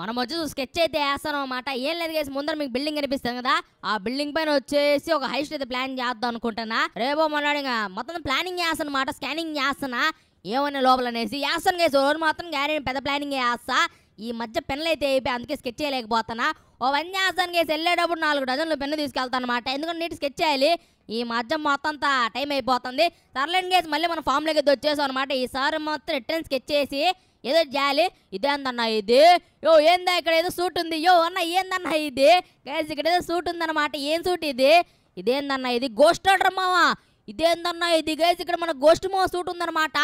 మనం వచ్చి స్కెచ్ అయితే వేస్తాం అనమాట ఏం లేదు కేసి ముందర మీకు బిల్డింగ్ కనిపిస్తుంది కదా ఆ బిల్డింగ్ పైన వచ్చేసి ఒక హైస్ట్ అయితే ప్లాన్ చేద్దాం అనుకుంటున్నా రేపో మొన్న మొత్తం ప్లానింగ్ చేస్తాను అనమాట స్కానింగ్ చేస్తానా లోపల లోపలనేసి వేస్తాను కేసు రోజు మాత్రం గ్యారెంటీ పెద్ద ప్లానింగ్ చేస్తా ఈ మధ్య పెన్నులు అయితే అయిపోయి అందుకే స్కెచ్ చేయలేకపోతున్నా ఓ వన్ చేస్తాను కేసు వెళ్ళేటప్పుడు నాలుగు డజన్లు పెన్ను తీసుకెళ్తాను అనమాట ఎందుకంటే నీటి స్కెచ్ చేయాలి ఈ మధ్య మొత్తం అంతా టైం అయిపోతుంది సర్లేండి కేసు మళ్ళీ మన ఫామ్లోకి వచ్చేసాం అనమాట ఈసారి మాత్రం రిటర్న్ స్కెచ్ చేసి ఏదో జాలి ఇదేందన్నా ఇది యో ఏందా ఇక్కడ ఏదో సూట్ ఉంది యో అన్న ఏందన్నా ఇది గైస్ ఇక్కడ ఏదో సూట్ ఉందన్నమాట ఏం సూట్ ఇది ఇదేందన్నా ఇది గోస్ట్ ఆర్డర్ మావా ఇదేందన్నా ఇది గైస్ ఇక్కడ మన గోస్ట్ మావ సూట్ ఉందన్నమాట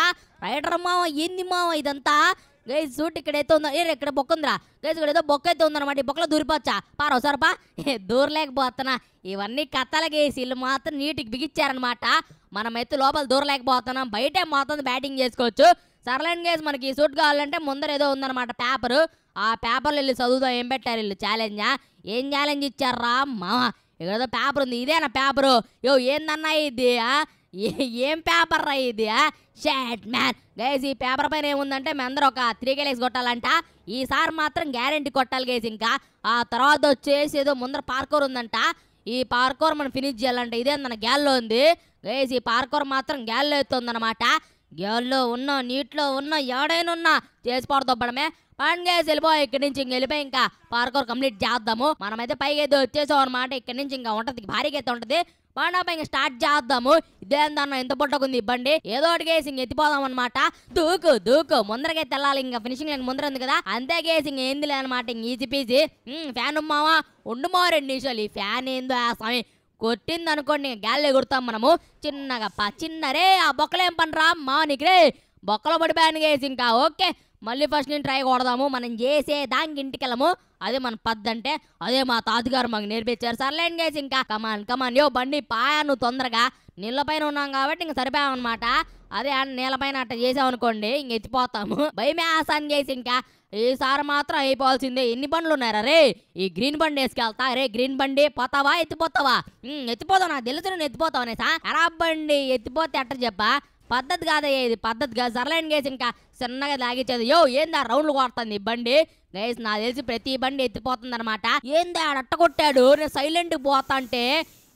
రైడర్ మావ ఏంది మావ ఇదంతా గైజ్ సూట్ ఇక్కడ అయితే ఉందా ఏ ఇక్కడ బొక్క ఉందిరా గైజ్ ఇక్కడ ఏదో బొక్క అయితే ఉందన్నమాట ఈ బొక్కలో దూరిపోవచ్చా పారో సరపా పా దూరలేకపోతున్నా ఇవన్నీ కథలు ఇల్లు వీళ్ళు మాత్రం నీటికి బిగిచ్చారనమాట మనమైతే లోపల దూరలేకపోతున్నాం బయటే మొత్తం బ్యాటింగ్ చేసుకోవచ్చు సర్లైన్ గేస్ మనకి సూట్ కావాలంటే ముందర ఏదో ఉందన్నమాట పేపర్ ఆ పేపర్లు వెళ్ళి చదువుదాం ఏం పెట్టారు వీళ్ళు ఛాలెంజ్ ఏం ఛాలెంజ్ ఇచ్చారా మా ఇక్కడ పేపర్ ఉంది ఇదేనా పేపరు యో ఏందన్నా ఇది ఏం పేపర్ రా ఇది షాట్ మ్యాన్ గైస్ ఈ పేపర్ పైన ఏముందంటే మేము అందరూ ఒక త్రీ కేలేసి కొట్టాలంట ఈసారి మాత్రం గ్యారంటీ కొట్టాలి గైస్ ఇంకా ఆ తర్వాత వచ్చేసి ఏదో ముందర పార్కోర్ ఉందంట ఈ పార్కోర్ మనం ఫినిష్ చేయాలంటే ఇదే మన గ్యాల్లో ఉంది గైస్ ఈ పార్కోర్ మాత్రం గ్యాల్లో అనమాట గ్యాల్లో ఉన్నా నీటిలో ఉన్నా ఎవడైనా ఉన్నా చేసి పడదొబ్బడమే పని గైస్ వెళ్ళిపోయి ఇక్కడి నుంచి ఇంక వెళ్ళిపోయి ఇంకా పార్కోర్ కంప్లీట్ చేద్దాము మనమైతే పైకి అయితే వచ్చేసాం అనమాట ఇక్కడి నుంచి ఇంకా ఉంటుంది భారీగా అయితే ఉంటుంది వాడబ్బా ఇంక స్టార్ట్ చేద్దాము ఇదేందన్న ఎంత పుట్టకుంది బండి ఏదో ఒకటి గేసి ఇంక ఎత్తిపోదాం అనమాట దూకు దూకు ముందరకే తెల్లాలి ఇంకా ఫినిషింగ్ లైన్ ముందర ఉంది కదా అంతే కేసి ఇంక ఏంది లేదనమాట ఇంక ఈజీ పీజీ ఫ్యాన్ ఉమ్మావా ఉండుమావా రెండు నిమిషాలు ఈ ఫ్యాన్ ఏందో ఆ స్వామి కొట్టింది అనుకోండి గాలి కొడతాం మనము చిన్నగా చిన్నరే ఆ బొక్కలేం పనిరా మా నీకు రే బొక్కలు పడిపోయాను గేసి ఇంకా ఓకే మళ్ళీ ఫస్ట్ నేను ట్రై కొడదాము మనం చేసే దానికి ఇంటికెళ్ళము అదే మన పద్దు అంటే అదే మా తాతగారు మాకు నేర్పించారు సర్లేండి గేసి ఇంకా కమాన్ కమాన్ యో బండి పాయాను తొందరగా నీళ్ళపైన ఉన్నాం కాబట్టి ఇంక సరిపోయామన్నమాట అదే నీళ్ళపైన అట్ట చేసామనుకోండి ఇంక ఎత్తిపోతాము భయమే ఆసాన్ చేసి ఇంకా ఈసారి మాత్రం అయిపోవాల్సిందే ఎన్ని బండ్లు ఉన్నారా రే ఈ గ్రీన్ బండి వేసుకెళ్తా రే గ్రీన్ బండి పోతావా ఎత్తిపోతావా ఎత్తిపోతావు నాకు తెలుసు నేను ఎత్తిపోతావు అనేసా ఖరాబ్ బండి ఎత్తిపోతే అట్ట చెప్పా పద్ధతి కాదయ్యా ఇది పద్ధతి కాదు సర్లైన్ గేసి ఇంకా చిన్నగా లాగించేది యో ఏందా రౌండ్లు కొడుతుంది బండి గైస్ నా తెలిసి ప్రతి బండి ఎత్తిపోతుంది అనమాట ఏందా అట్ట కొట్టాడు నేను సైలెంట్కి పోతా అంటే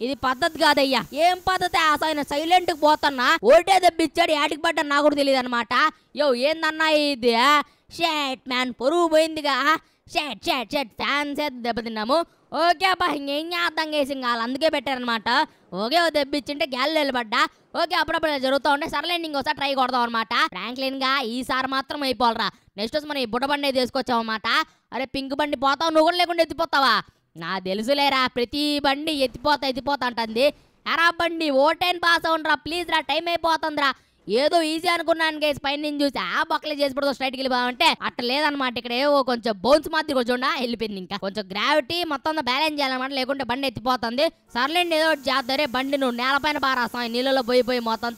ఇది పద్ధతి కాదయ్యా ఏం పద్ధతి అసలు సైలెంట్ కి పోతున్నా ఓటే దెబ్బిచ్చాడు యాడికి పడ్డా నాకు తెలియదు అనమాట యో ఏందన్నా ఇది షేట్ మ్యాన్ పొరుగు పోయిందిగా షెట్ దెబ్బతిన్నాము ఓకే అబ్బా ఇంకేం అర్థం వేసింది వాళ్ళు అందుకే పెట్టారనమాట ఓకే ఓ తెప్పించింటే గ్యాల్ నిలబడ్డా ఓకే అప్పుడప్పుడు జరుగుతూ ఉంటే సర్లేండి ఇంకోసారి ట్రై కొడదాం అనమాట ఫ్రాంక్లిన్ గా ఈసారి మాత్రం అయిపోవాలరా నెక్స్ట్ మనం ఈ బుట్ట బండి తీసుకొచ్చాం అనమాట అరే పింక్ బండి పోతావు నువ్వు కూడా లేకుండా ఎత్తిపోతావా నా తెలుసులేరా ప్రతి బండి ఎత్తిపోతా ఎత్తిపోతా అంటుంది అరా బండి ఓటైన్ పాస్ అవునరా ప్లీజ్ రా టైం అయిపోతుందిరా ఏదో ఈజీ అనుకున్నాను గైస్ పైన నేను చూసి ఆ బొక్కలు చేసి పడుతూ స్ట్రైట్ బాగుంటే అట్ట లేదనమాట ఇక్కడ ఏవో కొంచెం బౌన్స్ మాత్రం ఉండ వెళ్ళిపోయింది ఇంకా కొంచెం గ్రావిటీ మొత్తం బ్యాలెన్స్ చేయాలన్నమాట లేకుంటే బండి ఎత్తిపోతుంది సర్లేండి ఏదో ఒకటి చేద్దరే బండి నువ్వు నేలపైన బారాస్తాం నీళ్ళలో పోయి పోయి మొత్తం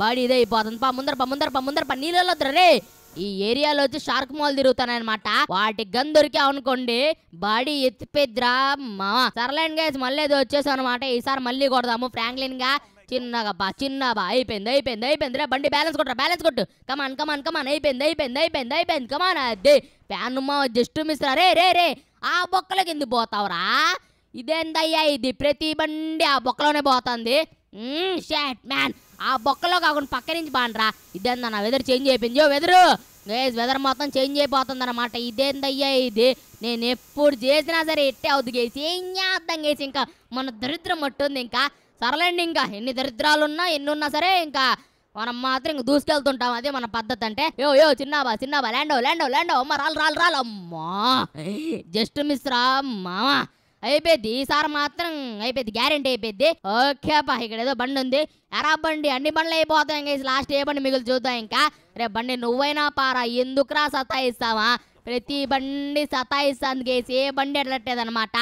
బాడీ ఇదే అయిపోతుంది పా ముందర పా ముందర పా ముందర పా నీళ్ళలో రే ఈ ఏరియాలో వచ్చి షార్క్ మాల్ తిరుగుతానమాట వాటి గన్ దొరికి అనుకోండి బాడీ ఎత్తిపోయిద్రా మా గైస్ మళ్ళీ ఏదో వచ్చేసాం అనమాట ఈసారి మళ్ళీ కొడదాము ఫ్రాంక్లిన్ గా చిన్నగా బా చిన్న బా అయిపోయింది అయిపోయింది అయిపోయింది రే బండి బ్యాలెన్స్ కొట్టరా బ్యాలెన్స్ కొట్టు కమాన్ కమాన్ కమాన్ అయిపోయింది అయిపోయింది అయిపోయింది అయిపోయింది కమాన్ అదే ప్యాన్ జస్ట్ మిస్ రే రే రే ఆ బొక్కల కింద పోతావురా ఇదేందయ్యా ఇది ప్రతి బండి ఆ బొక్కలోనే పోతుంది షాట్ మ్యాన్ ఆ బొక్కలో కాకుండా పక్క నుంచి బాండ్రా ఇదేందా నా వెదర్ చేంజ్ అయిపోయింది ఓ వెదరు వెదర్ మొత్తం చేంజ్ అయిపోతుంది అనమాట ఇదేందయ్యా ఇది నేను ఎప్పుడు చేసినా సరే ఎట్టే అవుతుంది గేసి ఏం చేద్దాం గేసి ఇంకా మన దరిద్రం మట్టుంది ఇంకా సరలేండి ఇంకా ఎన్ని దరిద్రాలున్నా ఎన్ని ఉన్నా సరే ఇంకా మనం మాత్రం ఇంక దూసుకెళ్తుంటాం అదే మన పద్ధతి అంటే యో యో చిన్నాబా చిన్నాబా ల్యాండో ల్యాండో ల్యాండో అమ్మ రాలు రాలు రాలు అమ్మా జస్ట్ మిస్ రా మామా అయిపోయింది ఈసారి మాత్రం అయిపోయింది గ్యారెంటీ అయిపోయింది ఓకే పా ఇక్కడ ఏదో బండి ఉంది ఎరా బండి అన్ని బండ్లు అయిపోతాయి ఇంకా లాస్ట్ ఏ బండి మిగిలి చూద్దాం ఇంకా రే బండి నువ్వైనా పారా ఎందుకురా సతాయిస్తావా ప్రతి బండి సతాయిస్తాందుకేసి ఏ బండి ఎట్లట్టేదనమాట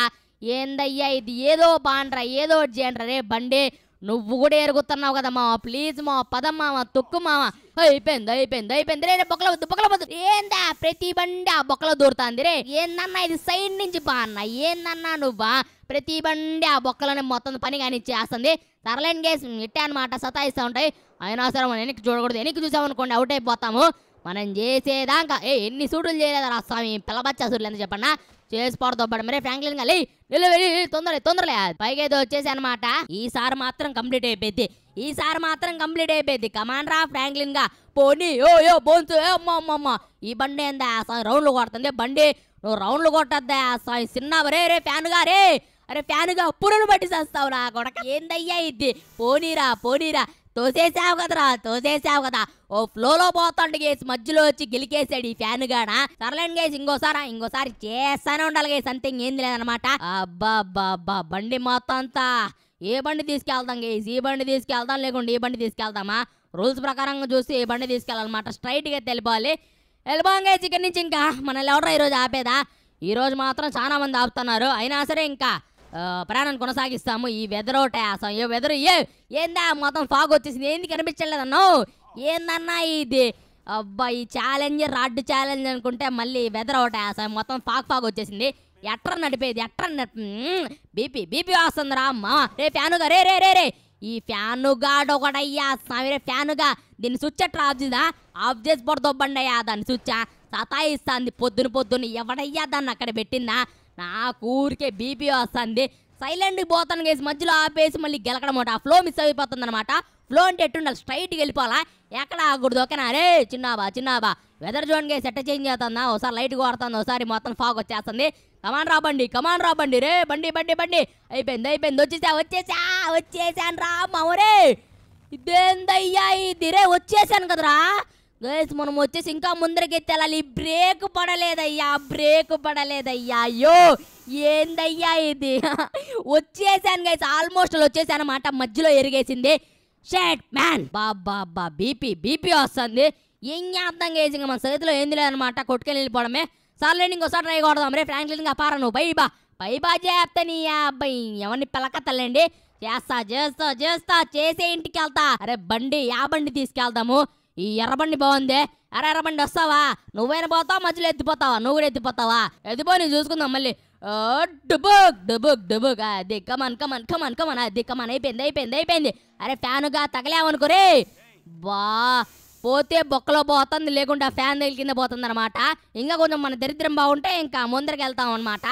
ఏందయ్యా ఇది ఏదో బాండ్రా ఏదో జేండ్రా రే బండి నువ్వు కూడా ఎరుగుతున్నావు కదా మావా ప్లీజ్ మా పదం మామ తొక్కు మావా అయిపోయింది అయిపోయింది అయిపోయింది రే బొక్కల వద్దు బొక్కల వద్దు ఏందా ప్రతి బండి ఆ బొక్కల దూరుతాంది రే ఏందన్నా ఇది సైడ్ నుంచి బా ఏందన్నా నువ్వా ప్రతి బండి ఆ బొక్కలని మొత్తం పని కానీ చేస్తుంది సరలేని గేస్ ఇట్టే అనమాట సతాయిస్తూ ఉంటాయి అయినా సరే మనం వెనక్కి చూడకూడదు వెనక్కి చూసామనుకోండి అవుట్ అయిపోతాము మనం చేసేదాకా ఏ ఎన్ని సూటులు చేయలేదు రాస్తాం పిల్లబచ్చా సూట్లు ఎంత చెప్పన్నా చేసి పడదొబ్బడం మరే ఫ్రాంక్లిన్ గాలి నిలవెళ్ళి తొందర తొందరలే పైగా ఏదో వచ్చేసి అనమాట ఈసారి మాత్రం కంప్లీట్ అయిపోయింది ఈసారి మాత్రం కంప్లీట్ అయిపోయింది కమాండ్రా రా ఫ్రాంక్లిన్ గా పోనీ ఓ యో బోన్స్ ఈ అమ్మ అమ్మ ఈ బండి ఏందా రౌండ్లు కొడుతుంది బండి నువ్వు రౌండ్లు కొట్టద్దా సాయి చిన్న రే రే ఫ్యాన్ గా రే అరే ఫ్యాన్ గా పురులు పట్టి చేస్తావు నా కొడక ఏందయ్యా ఇది పోనీరా పోనీరా తోసేసావు కదరా తోసేసావు కదా ఓ ఫ్లోలో పోతాడు గేస్ మధ్యలో వచ్చి గెలికేసాడు ఈ ఫ్యాన్ గాడా సర్లేండి గేస్ ఇంకోసారి ఇంకోసారి చేస్తానే ఉండాలి గేస్ సంథింగ్ ఏంది లేదనమాట అబ్బా అబ్బా అబ్బా బండి మొత్తం అంతా ఏ బండి తీసుకెళ్తాం గేస్ ఈ బండి తీసుకెళ్తాం లేకుండా ఏ బండి తీసుకెళ్తామా రూల్స్ ప్రకారంగా చూసి ఏ బండి తీసుకెళ్ళాలన్నమాట స్ట్రైట్గా తెలిపాలి వెళ్ళిపోంగా చికెన్ నుంచి ఇంకా మనల్ని ఎవరో ఈరోజు ఆపేదా ఈరోజు మాత్రం చాలా మంది ఆపుతున్నారు అయినా సరే ఇంకా ప్రయాణాన్ని కొనసాగిస్తాము ఈ యాసం ఏ వెదరు ఏ ఏందా మొత్తం ఫాగ్ వచ్చేసింది ఏంది కనిపించలేదన్నో ఏందన్నా ఇది అబ్బా ఈ ఛాలెంజ్ రాడ్ ఛాలెంజ్ అనుకుంటే మళ్ళీ వెదర్ యాసం మొత్తం ఫాగ్ ఫాగ్ వచ్చేసింది ఎట్ర నడిపేది ఎట్ర బీపీ బీపీ వస్తుందిరా అమ్మా రే ఫ్యానుగా రే రే రే రే ఈ ఫ్యానుగా ఒకటయ్యా రే ఫ్యానుగా దీన్ని స్విచ్ ఎట్లా ఆఫ్ చేదా ఆఫ్ చేసి పొడ అయ్యా దాన్ని స్విచ్ సతాయిస్తాంది పొద్దున పొద్దున ఎవడయ్యా దాన్ని అక్కడ పెట్టిందా నా ఊరికే బీపీ వస్తుంది సైలెంట్కి పోతాను కేసి మధ్యలో ఆపేసి మళ్ళీ గెలకడం ఆ ఫ్లో మిస్ అయిపోతుంది అనమాట ఫ్లో అంటే ఎట్టుండాలి స్ట్రైట్కి వెళ్ళిపోవాలా ఎక్కడ ఆకూడదు ఓకేనా అరే చిన్నాబా చిన్నాబా వెదర్ జోన్ కేసి ఎట్ట చేంజ్ చేస్తుందా ఒకసారి లైట్ కొడుతుంది ఒకసారి మొత్తం ఫాగ్ వచ్చేస్తుంది కమాన్ రాబండి కమాన్ రాబండి రే బండి బండి బండి అయిపోయింది అయిపోయింది వచ్చేసా వచ్చేసా వచ్చేసాను రా మామరే ఇదేందయ్యా ఇది రే వచ్చేసాను కదరా గైస్ మనం వచ్చేసి ఇంకా ముందరకెత్తాలి బ్రేక్ పడలేదయ్యా బ్రేక్ పడలేదయ్యా అయ్యో ఏందయ్యా ఇది వచ్చేసాను గైస్ ఆల్మోస్ట్ వచ్చేసాను మాట మధ్యలో ఎరిగేసింది షేట్ మ్యాన్ బాబా బీపీ బీపీ వస్తుంది ఏం అర్థం చేసి మన చేతిలో ఏంది లేదనమాట కొట్టుకెళ్ళి వెళ్ళిపోవడమే సర్లే ఇంకోసారి ట్రై కొడదాం రే ఫ్రాంక్లిన్ గా పారా నువ్వు బైబా బైబా చేస్తా నీ అబ్బాయి ఎవరిని పిలకత్తలేండి చేస్తా చేస్తా చేస్తా చేసే ఇంటికి వెళ్తా అరే బండి యా బండి తీసుకెళ్దాము ఈ ఎర్రబండి బాగుంది అరే ఎర్రబండి వస్తావా నువ్వైనా పోతావా మధ్యలో ఎత్తిపోతావా నువ్వు కూడా ఎత్తిపోతావా ఎత్తిపో నేను చూసుకుందాం మళ్ళీ డుబుక్ డుబుక్ డుబుక్ అది కమన్ కమన్ కమన్ కమన్ అది కమన్ అయిపోయింది అయిపోయింది అయిపోయింది అరే ఫ్యానుగా తగలేవనుకోరే బా పోతే బొక్కలో పోతుంది లేకుండా ఫ్యాన్ దగ్గర కింద పోతుంది అనమాట ఇంకా కొంచెం మన దరిద్రం బాగుంటే ఇంకా ముందరికి వెళ్తాం అనమాట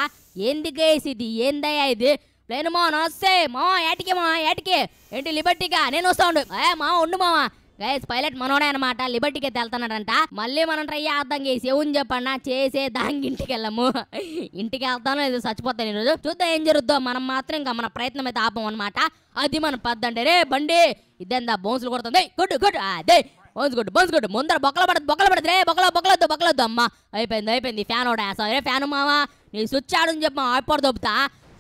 ఏంది ఇది ఏందయ్యా ఇది నేను మా నమస్తే మా ఏటికి మా ఏటికి ఏంటి లిబర్టీగా నేను వస్తా ఉండు ఏ మా ఉండు మావా గైస్ పైలట్ మనోడే అనమాట లిబర్టీకి వెళ్తున్నాడంట మళ్ళీ మనం ట్రై చేద్దాం గైస్ ఏముంది చెప్పన్నా చేసే దానికి ఇంటికి వెళ్ళము ఇంటికి వెళ్తాను ఇది చచ్చిపోతాను ఈరోజు చూద్దాం ఏం జరుగుతుందో మనం మాత్రం ఇంకా మన ప్రయత్నం అయితే ఆపం అనమాట అది మన పద్దంటే రే బండి ఇదేందా బోన్స్లు కొడుతుంది గుడ్ గుడ్ అదే బోన్స్ గుడ్ బోన్స్ గుడ్ ముందర బొక్కల పడదు బొక్కల పడదు రే బొక్కల బొక్కలొద్దు బొక్కలొద్దు అమ్మ అయిపోయింది అయిపోయింది ఫ్యాన్ ఒకటి వేసావు రే ఫ్యాన్ మావా నీ స్విచ్ ఆడని చెప్పి ఆపడు దొబ్బుతా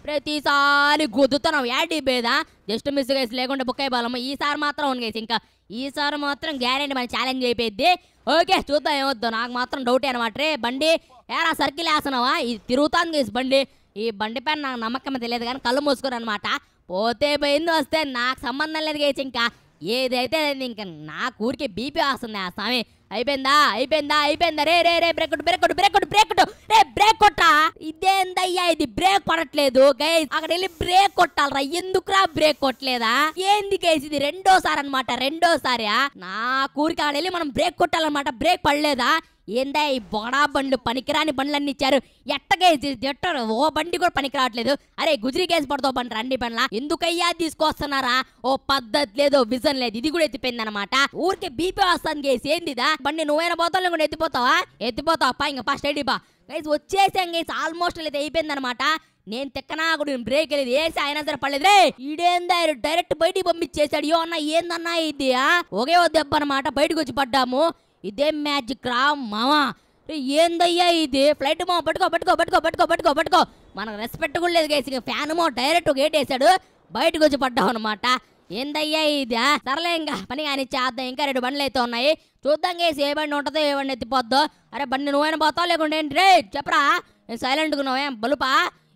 ప్రతిసారి గుద్దుతున్నాం యాడ్ బేదా జస్ట్ మిస్ గేసి లేకుండా బుక్ అయిపోవాలమ్మ ఈసారి మాత్రం ఉంది ఇంకా ఈసారి మాత్రం గ్యారెంటీ మన ఛాలెంజ్ అయిపోయింది ఓకే చూద్దాం ఏమొద్దు నాకు మాత్రం డౌటే అనమాట రే బండి ఏరా సర్కిల్ వేస్తున్నావా ఇది తిరుగుతాను బండి ఈ బండి పైన నాకు నమ్మకం తెలియదు కానీ కళ్ళు మూసుకుని అనమాట పోతే పోయింది వస్తే నాకు సంబంధం లేదు గేసి ఇంకా ఏదైతే ఇంకా నా ఊరికే బీపీ వస్తుంది ఆ స్వామి అయిపోయిందా అయిపోయిందా అయిపోయిందా రే రే రే బ్రేకుడు బ్రేక్ బ్రేక్ బ్రేక్ రే బ్రేక్ కొట్టా ఇదేందయ్యా ఇది బ్రేక్ కొట్టలేదు గైస్ అక్కడ వెళ్ళి బ్రేక్ కొట్టాలరా ఎందుకురా బ్రేక్ కొట్టలేదా ఏంది గైస్ ఇది రెండోసారి అనమాట రెండోసారి నా కూరికి అక్కడ వెళ్ళి మనం బ్రేక్ కొట్టాలన్నమాట బ్రేక్ పడలేదా ఏందా ఈ బోడా బండ్లు పనికిరాని బండ్లన్నీ ఇచ్చారు ఎట్టగా తిట్టరు ఓ బండి కూడా పనికి రావట్లేదు అరే గుజరీ కేసు పడతావు బండి రండి బండ్ల ఎందుకయ్యా తీసుకొస్తున్నారా ఓ పద్ధతి లేదు విజన్ లేదు ఇది కూడా ఎత్తిపోయింది అనమాట ఊరికే బీపీ వస్తాను కేసు ఏందిదా బండి నువ్వైనా పోతావు కూడా ఎత్తిపోతావా ఎత్తిపోతావు పా ఇంకా ఫస్ట్ ఎడిపా గైస్ వచ్చేసాం గైస్ ఆల్మోస్ట్ అయితే అయిపోయింది అనమాట నేను తిక్కనా కూడా బ్రేక్ లేదు వేసి ఆయన సరే పడలేదు రే ఈడేందా డైరెక్ట్ బయటికి పంపించేశాడు యో అన్న ఏందన్నా ఇది ఒకే దెబ్బ అనమాట బయటకు వచ్చి పడ్డాము ఇదేం మ్యాజిక్ రా మామా ఏందయ్యా ఇది ఫ్లైట్ మా పట్టుకో పట్టుకో పట్టుకో పట్టుకో పట్టుకో పట్టుకో మనకు రెస్పెక్ట్ కూడా లేదు గేసి ఫ్యాన్మో డైరెక్ట్ గేట్ వేసాడు బయటకు వచ్చి పడ్డావు అనమాట ఏందయ్యా ఇది సరలే ఇంకా పని కానీ చేద్దాం ఇంకా రెండు బండ్లు అయితే ఉన్నాయి చూద్దాం గేసి ఏ బండి ఉంటుందో ఏ బండి ఎత్తిపోద్దో అరే బండి నువ్వైనా పోతావు లేకుండా ఏంటి రే చెప్పరా నేను సైలెంట్గా నువ్వేం బలుపా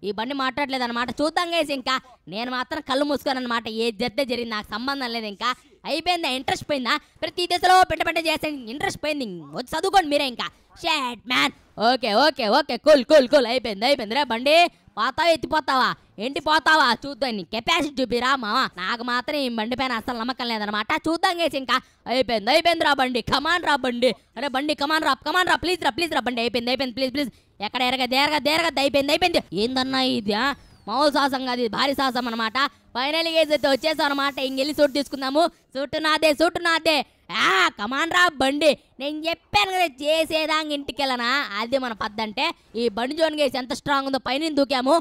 ఈ బండి మాట్లాడలేదు అనమాట చూద్దాం గైస్ ఇంకా నేను మాత్రం కళ్ళు మూసుకోను అనమాట ఏ జద్ద జరిగింది నాకు సంబంధం లేదు ఇంకా అయిపోయిందా ఇంట్రెస్ట్ పోయిందా ప్రతి దశలో పెట్ట పెట్ట చేసే ఇంట్రెస్ట్ పోయింది వచ్చి చదువుకోండి మీరే ఇంకా shot man okay okay okay cool cool cool అయిపోయింది అయిపోయింది రే బండి పోతావా ఎత్తిపోతావా ఎండి పోతావా చూద్దాం కెపాసిటీ చూపిరా మావా నాకు మాత్రం ఈ బండి పైన అసలు నమ్మకం లేదనమాట చూద్దాం చేసి ఇంకా అయిపోయింది అయిపోయింది రా బండి కమాన్ రా బండి అరే బండి కమాన్ రా కమాన్ రా ప్లీజ్ రా ప్లీజ్ రా బండి అయిపోయింది అయిపోయింది ప్లీజ్ ప్లీజ్ ఎక్కడ ఎరగ దేరగ దేరగద్దు అయిపోయింది అయిపోయింది ఏందన్నా ఇది మామూలు సాహసం కాదు ఇది భారీ సాహసం అనమాట ఫైనల్ గేజ్ అయితే వచ్చేసాం అనమాట ఇంకెళ్ళి సూట్ తీసుకుందాము సూట్ నాదే సూట్ నాదే ఆ కమాన్ రా బండి నేను చెప్పాను కదా చేసేదాంగ ఇంటికి వెళ్ళనా అది మన పద్దంటే ఈ బండి జోన్ గేజ్ ఎంత స్ట్రాంగ్ ఉందో పైన దూకాము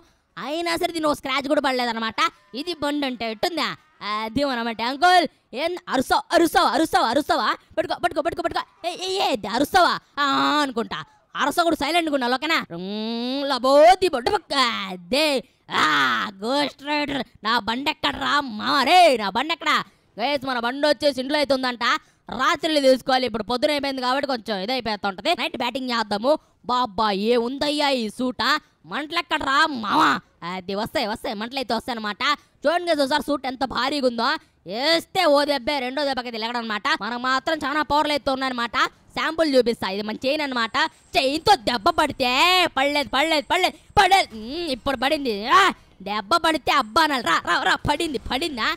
అయినా సరే దీని ఒక స్క్రాచ్ కూడా పడలేదనమాట ఇది బండి అంటే ఎట్టుందా అది అనమాట అంకుల్ ఏం అరుసో అరుసావు అరుసావు అరుసవా పట్టుకో పట్టుకో పట్టుకో పట్టుకో ఏ ఏ అరుసావా అనుకుంటా అరస కూడా సైలెంట్ ఉండాలి ఓకేనా లబోతి బొడ్డు పక్క అదే గోస్ట్ రైడర్ నా బండి ఎక్కడ రా మామరే నా బండి ఎక్కడ గైస్ మన బండి వచ్చేసి ఇంట్లో అయితే ఉందంట రాత్రిళ్ళు తీసుకోవాలి ఇప్పుడు పొద్దున అయిపోయింది కాబట్టి కొంచెం ఇదైపోతుంటది నైట్ బ్యాటింగ్ చేద్దాము బాబ్బా ఏ ఉందయ్యా ఈ సూట రా మావా అది వస్తాయి వస్తాయి అయితే వస్తాయి అనమాట చూడండి కదా సార్ సూట్ ఎంత భారీగా ఉందో వేస్తే ఓ దెబ్బే రెండో దెబ్బకి తెలియడం అనమాట మనం మాత్రం చాలా పవర్లు అయితే ఉన్నాయన్నమాట శాంపుల్ చూపిస్తా ఇది మన చైన్ అనమాట చైన్తో దెబ్బ పడితే పడలేదు పడలేదు పడలేదు పడలేదు ఇప్పుడు పడింది దెబ్బ పడితే అబ్బా అనాలి రా రా రా పడింది పడిందా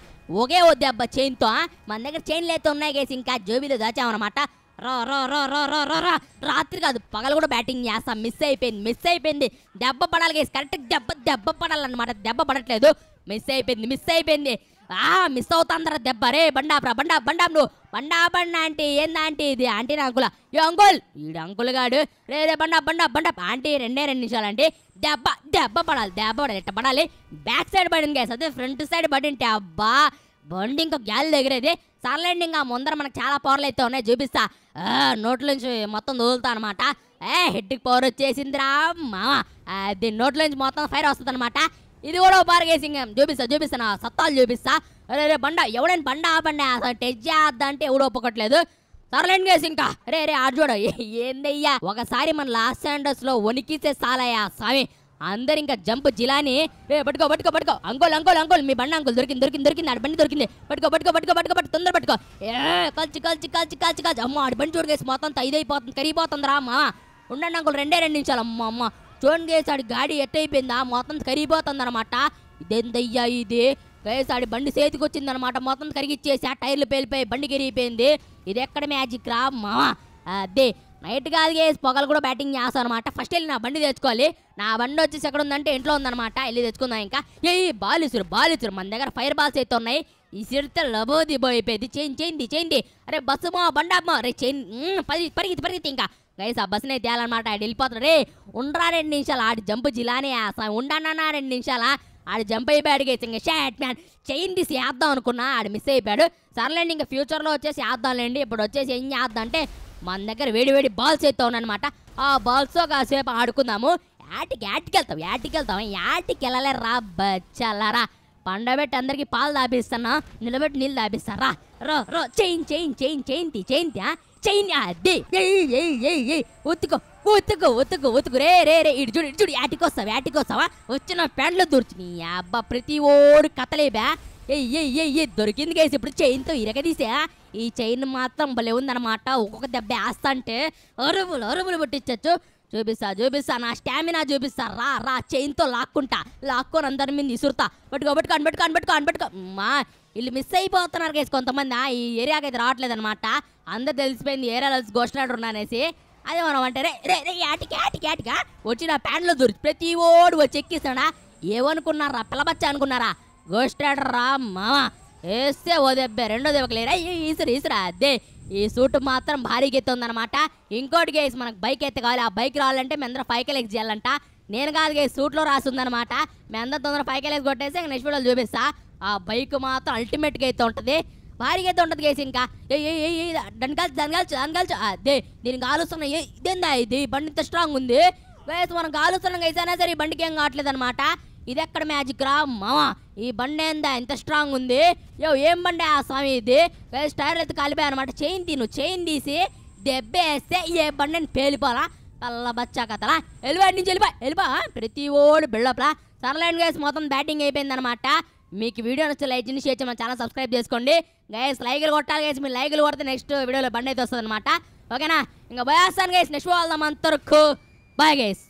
ఒకే ఓ దెబ్బ చైన్తో మన దగ్గర చైన్లు అయితే ఉన్నాయి కేసి ఇంకా జోబీలో దాచామన్నమాట రో రో రో రో రో రో రా రాత్రి కాదు పగలు కూడా బ్యాటింగ్ చేస్తాం మిస్ అయిపోయింది మిస్ అయిపోయింది దెబ్బ పడాలి కేసి కరెక్ట్ దెబ్బ దెబ్బ పడాలన్నమాట దెబ్బ పడట్లేదు మిస్ అయిపోయింది మిస్ అయిపోయింది ఆ మిస్ అవుతాందర దెబ్బ రే బండాప్రా బండా బండా నువ్వు బండా బండా ఆంటీ ఏందా ఇది ఆంటీ నా అంకుల యో అంకుల్ ఈడు అంకుల్ గాడు రే రే బండా బండా బండా ఆంటీ రెండే రెండు నిమిషాలు అంటే దెబ్బ దెబ్బ పడాలి దెబ్బ పడాలి ఎట్ట పడాలి బ్యాక్ సైడ్ పడింది గ్యాస్ అదే ఫ్రంట్ సైడ్ పడింటే అబ్బా బండి ఇంకా గ్యాల్ దగ్గరేది సర్లేండి ఇంకా ముందర మనకు చాలా పవర్లు అయితే ఉన్నాయి చూపిస్తా నోట్లోంచి మొత్తం దొదులుతా అనమాట ఏ హెడ్కి పవర్ వచ్చేసిందిరా మామ అది నుంచి మొత్తం ఫైర్ వస్తుంది అనమాట ఇది కూడా పారగేసింగం చూపిస్తా చూపిస్తా నా సత్తాలు చూపిస్తా అరే రే బండ ఎవడైనా బండ ఆపండి అసలు టెచ్ చేద్దంటే ఎవడో ఒప్పుకోట్లేదు సర్లేండి గేసి ఇంకా రే రే ఆడు ఏందయ్యా ఒకసారి మన లాస్ట్ స్టాండర్స్ లో వణికిస్తే సాలయ్యా స్వామి అందరు ఇంకా జంప్ జిలాని రే పట్టుకో పట్టుకో పట్టుకో అంకోలు అంకోలు అంకోలు మీ బండి అంకోల్ దొరికింది దొరికింది దొరికింది ఆడ బండి దొరికింది పట్టుకో పట్టుకో పట్టుకో పట్టుకో పట్టు తొందర పట్టుకో ఏ కలిసి కలిసి కలిసి కలిసి కలిసి అమ్మ ఆడ బండి చూడగేసి మొత్తం ఇదైపోతుంది రా అమ్మ ఉండండి అంకుల్ రెండే రెండు నిమిషాలు అమ్మ అమ్మ చూడండి గేసాడు గాడి ఎట్టయిపోయిందా మొత్తం కరిగిపోతుంది అనమాట ఇదేందయ్యా ఇది గైస్ ఆడి బండి చేతికి వచ్చింది అనమాట మొత్తం కరిగిచ్చేసి ఆ టైర్లు పేలిపోయి బండి కరిగిపోయింది ఇది ఎక్కడ మ్యాజిక్ రా మావా అదే నైట్ కాదు గేస్ పొగలు కూడా బ్యాటింగ్ చేస్తాను అనమాట ఫస్ట్ వెళ్ళి నా బండి తెచ్చుకోవాలి నా బండి వచ్చేసి ఎక్కడ ఉందంటే ఇంట్లో ఉందనమాట వెళ్ళి తెచ్చుకుందాం ఇంకా ఏ బాలిసురు బాలిసురు మన దగ్గర ఫైర్ బాల్స్ అయితే ఉన్నాయి ఈ సిరితే లబోది పోయిపోయింది చేయింది చేయింది చేయింది అరే బస్సు మా బండామ్మా అరే చేయి పరిగి పరిగెత్తి ఇంకా గైస్ ఆ బస్సుని తేయాలన్నమాట ఆడు వెళ్ళిపోతాడు రే ఉండరా రెండు నిమిషాలు ఆడు జంప్ జిలానే ఉండనన్నా రెండు నిమిషాలా ఆడు జంప్ అయిపోయాడు గైస్ ఇంకా షాట్ మ్యాన్ చైన్ తీసి వేద్దాం అనుకున్నా ఆడు మిస్ అయిపోయాడు సర్లేండి ఇంకా ఫ్యూచర్లో వచ్చేసి వేద్దాంలేండి ఇప్పుడు వచ్చేసి ఏం చేద్దాం అంటే మన దగ్గర వేడి వేడి బాల్స్ అయితే అనమాట ఆ బాల్స్తో కాసేపు ఆడుకుందాము యాటికి యాటికి వెళ్తాం యాటికి వెళ్తాం యాటికి వెళ్ళలేరా బచ్చలరా పండబెట్టి అందరికీ పాలు దాపిస్తున్నా నిలబెట్టి నీళ్ళు దాపిస్తారా రో రో చేయిన్ చేయిన్ చేయిన్ చేయింతి చేయింతి చైన్ అదే ఒత్తుకో ఒత్తుకో ఒత్తుకో ఒత్తుకు రే రే రే ఇటు చూడు ఇటు చూడు యాటికొస్తావా యాటికొస్తావా వచ్చిన పెండ్లు దూర్చి అబ్బా ప్రతి ఓడు కథలేబా ఏ దొరికింది కేసు ఇప్పుడు చైన్తో ఇరగదీసా ఈ చైన్ మాత్రం భలే ఉందన్నమాట ఒక్కొక్క దెబ్బ వేస్తా అంటే అరువులు అరువులు పట్టించచ్చు చూపిస్తా చూపిస్తా నా స్టామినా చూపిస్తా రా రా చైన్తో లాక్కుంటా లాక్కొని అందరి మీద ఇసురుతా పట్టుకో పట్టుకో అనిపెట్టుకో అనిపెట్టుకో అనిపెట్టుకో మా వీళ్ళు మిస్ అయిపోతున్నారు కేసు కొంతమంది ఆ ఈ ఏరియాకి అయితే రావట్లేదు అనమాట అందరు తెలిసిపోయింది ఏరియాలో ఘోషలాడున్నా ఉన్నానేసి అదే మనం అంటే రే రే రే యాటికి యాటికి యాటిగా వచ్చిన ప్యాంట్లు దొరికి ప్రతి ఓడి వచ్చి ఎక్కిస్తాడా ఏమనుకున్నారా పిల్లబచ్చ అనుకున్నారా ఘోష్ రా మామ వేస్తే ఓ దెబ్బే రెండో దెబ్బకి లేరా ఈసరి ఈసరా అదే ఈ సూట్ మాత్రం భారీగా అనమాట ఇంకోటి గేస్ మనకు బైక్ ఎత్త కావాలి ఆ బైక్ రావాలంటే మీ అందరూ ఫైవ్ కేలెక్స్ చేయాలంట నేను కాదు గేస్ సూట్లో అనమాట మీ అందరూ తొందర ఫైవ్ కేలెక్స్ కొట్టేసి నెక్స్ట్ వీడియో చూపిస్తా ఆ బైక్ మాత్రం అల్టిమేట్గా అయితే ఉంటుంది భారీగా అయితే ఉంటుంది గేస్ ఇంకా దాని కలిసి దాని కాల్చు దాని కలిసి అదే దీనికి ఆలోచన ఇదేందా ఇది బండి ఇంత స్ట్రాంగ్ ఉంది వేసి మనం ఆలోచన అయినా సరే ఈ బండికి ఏం కావట్లేదు అనమాట ఇది ఎక్కడ మ్యాజిక్ రా మామ ఈ బండి ఏందా ఎంత స్ట్రాంగ్ ఉంది యో ఏం బండి ఆ స్వామి ఇది టైర్ అయితే కాలిపోయా అనమాట చైన్ తీను చైన్ తీసి దెబ్బేస్తే ఏ బండిని పేలిపోరా పల్ల బచ్చా కథలా వెళ్ళిపోయి నుంచి వెళ్ళిపో వెళ్ళిపో ప్రతి ఓడు బిల్డప్లా సర్లైన్ గైస్ మొత్తం బ్యాటింగ్ అయిపోయిందనమాట మీకు వీడియో నచ్చి లైక్ చేసి షేర్ చేయమని ఛానల్ సబ్స్క్రైబ్ చేసుకోండి గైస్ లైక్లు కొట్టాలి గైస్ మీరు లైక్లు కొడితే నెక్స్ట్ వీడియోలో బండి అయితే వస్తుంది అనమాట ఓకేనా ఇంకా భయాస్తాను గైస్ నెక్స్ట్ వాళ్ళదాం అంతవరకు బాయ్ గైస్